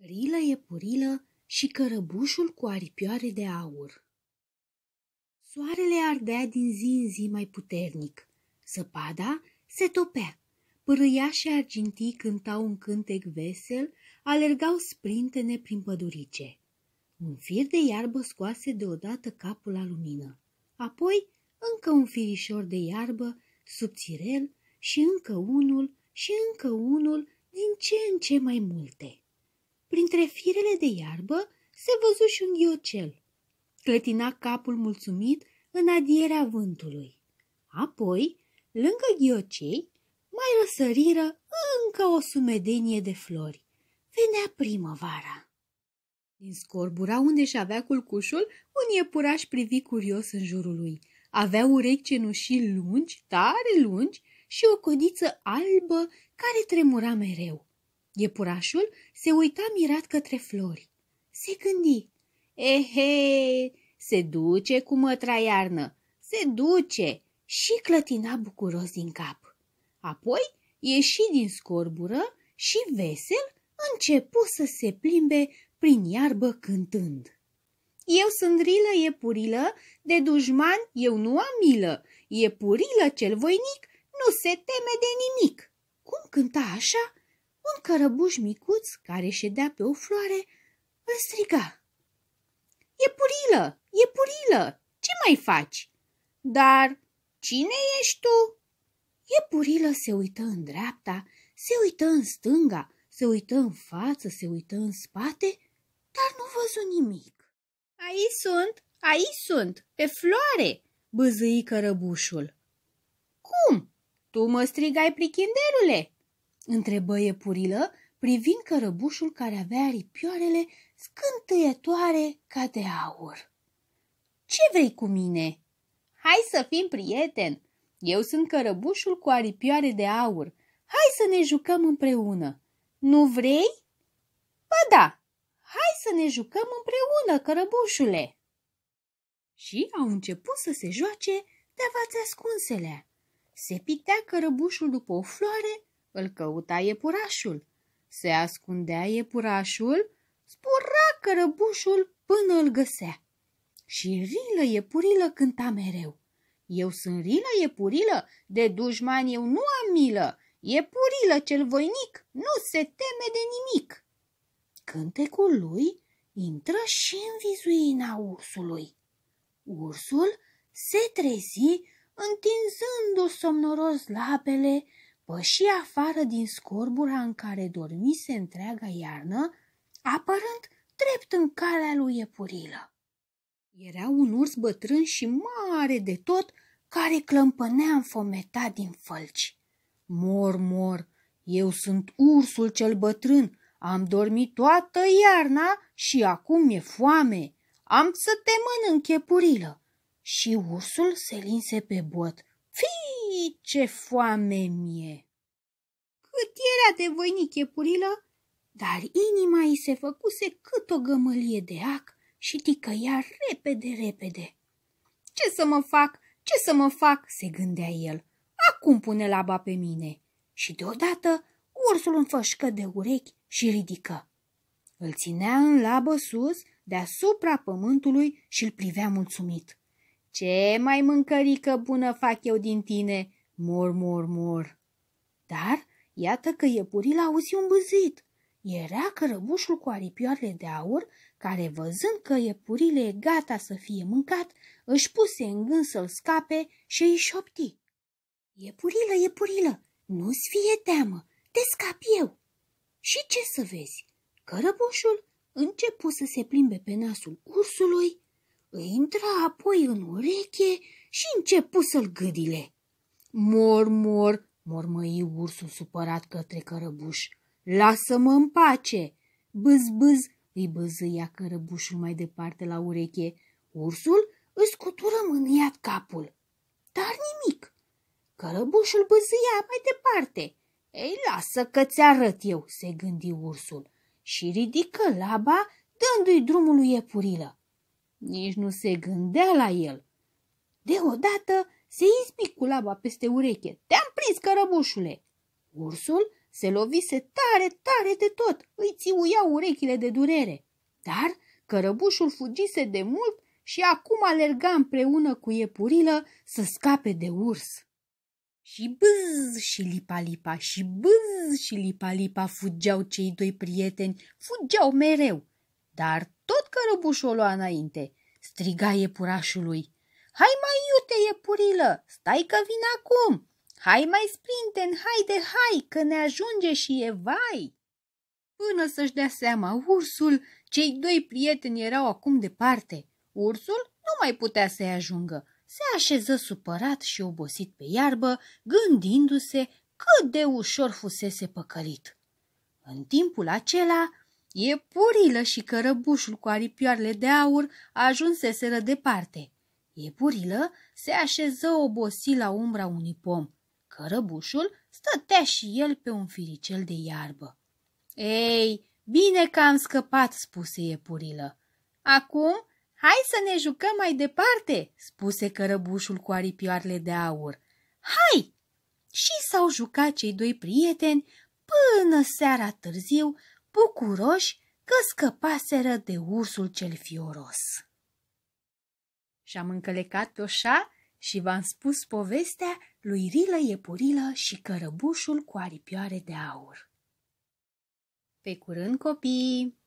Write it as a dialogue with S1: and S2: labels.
S1: Rilă e purilă și cărăbușul cu aripioare de aur. Soarele ardea din zi în zi mai puternic. Săpada se topea. Pârâia și argintii cântau un cântec vesel, alergau sprintene prin pădurice. Un fir de iarbă scoase deodată capul la lumină. Apoi încă un firișor de iarbă, subțirel, și încă unul, și încă unul, din ce în ce mai multe. Printre firele de iarbă se văzu și un ghiocel. Clătina capul mulțumit în adierea vântului. Apoi, lângă ghiocei, mai răsăriră încă o sumedenie de flori. Venea primăvara. Din scorbura unde și avea culcușul, un iepuraș privi curios în jurul lui. Avea urechi cenușii lungi, tare lungi, și o codiță albă care tremura mereu. Iepurașul se uita mirat către flori. Se gândi. Ehe, se duce cu mătra iarnă, se duce și clătina bucuros din cap. Apoi ieși din scorbură și vesel începu să se plimbe prin iarbă cântând. Eu sunt rilă, iepurilă, de dușman eu nu am milă, iepurilă cel voinic, nu se teme de nimic. Cum cânta așa, un cărăbuș micuț care ședea pe o floare îl striga. E purilă! E purilă! Ce mai faci? Dar cine ești tu? E purilă se uită în dreapta, se uită în stânga, se uită în față, se uită în spate, dar nu văzu nimic. Aici sunt, aici sunt, pe floare, băzâi cărăbușul. Cum? Tu mă strigai prichinderule? întrebă iepurilă, privind cărăbușul care avea aripioarele scântâietoare ca de aur. Ce vrei cu mine?" Hai să fim prieteni! Eu sunt cărăbușul cu aripioare de aur. Hai să ne jucăm împreună! Nu vrei?" Ba da! Hai să ne jucăm împreună, cărăbușule!" Și au început să se joace de-a ascunsele. Se pitea cărăbușul după o floare îl căuta iepurașul. Se ascundea iepurașul, spura cărăbușul până îl găsea. Și rilă iepurilă cânta mereu. Eu sunt rilă iepurilă, de dușman eu nu am milă. Iepurilă cel voinic nu se teme de nimic. Cântecul lui intră și în vizuina ursului. Ursul se trezi întinzându-și somnoros labele păși afară din scorbura în care dormise întreaga iarnă, apărând drept în calea lui Iepurilă. Era un urs bătrân și mare de tot, care clămpănea înfometat din fălci. Mor, mor, eu sunt ursul cel bătrân, am dormit toată iarna și acum e foame. Am să te mănânc, iepurilă. Și ursul se linse pe bot. Fii! ce foame mie! Cât era de voinic iepurilă, dar inima îi se făcuse cât o gămălie de ac și ticăia repede, repede. Ce să mă fac, ce să mă fac, se gândea el. Acum pune laba pe mine. Și deodată ursul înfășcă de urechi și ridică. Îl ținea în labă sus, deasupra pământului și îl privea mulțumit. Ce mai mâncărică bună fac eu din tine!" Mor, mor, mor. Dar iată că iepuril auzit un bâzit. Era cărăbușul cu aripioarele de aur, care văzând că iepurile e gata să fie mâncat, își puse în gând să-l scape și îi șopti. Iepurilă, iepurilă, nu-ți fie teamă, te scap eu. Și ce să vezi? Cărăbușul începu să se plimbe pe nasul ursului, îi intra apoi în ureche și începu să-l gâdile. Mor, mor, mormăi ursul supărat către cărăbuș. Lasă-mă în pace! Băz, băz, îi băzâia cărăbușul mai departe la ureche. Ursul își scutură mâniat capul. Dar nimic. Cărăbușul băzâia mai departe. Ei, lasă că ți arăt eu, se gândi ursul și ridică laba dându-i drumul lui iepurilă. Nici nu se gândea la el. Deodată se izbi cu laba peste ureche. Te-am prins, cărăbușule! Ursul se lovise tare, tare de tot, îi țiuia urechile de durere. Dar cărăbușul fugise de mult și acum alerga împreună cu iepurilă să scape de urs. Și bâz și lipa-lipa, și bâz și lipa-lipa fugeau cei doi prieteni, fugeau mereu. Dar tot cărăbușul o lua înainte, striga iepurașului. Hai mai iute, iepurilă, stai că vin acum! Hai mai sprinten, haide, hai, că ne ajunge și e vai! Până să-și dea seama ursul, cei doi prieteni erau acum departe. Ursul nu mai putea să-i ajungă. Se așeză supărat și obosit pe iarbă, gândindu-se cât de ușor fusese păcălit. În timpul acela, iepurilă și cărăbușul cu aripioarele de aur ajunseseră departe – Iepurilă se așeză obosit la umbra unui pom. Cărăbușul stătea și el pe un firicel de iarbă. Ei, bine că am scăpat, spuse iepurilă. Acum, hai să ne jucăm mai departe, spuse cărăbușul cu aripioarele de aur. Hai! Și s-au jucat cei doi prieteni până seara târziu, bucuroși că scăpaseră de ursul cel fioros. Și am încălecat oșa și v-am spus povestea lui Rilă Iepurilă și cărăbușul cu aripioare de aur. Pe curând, copii!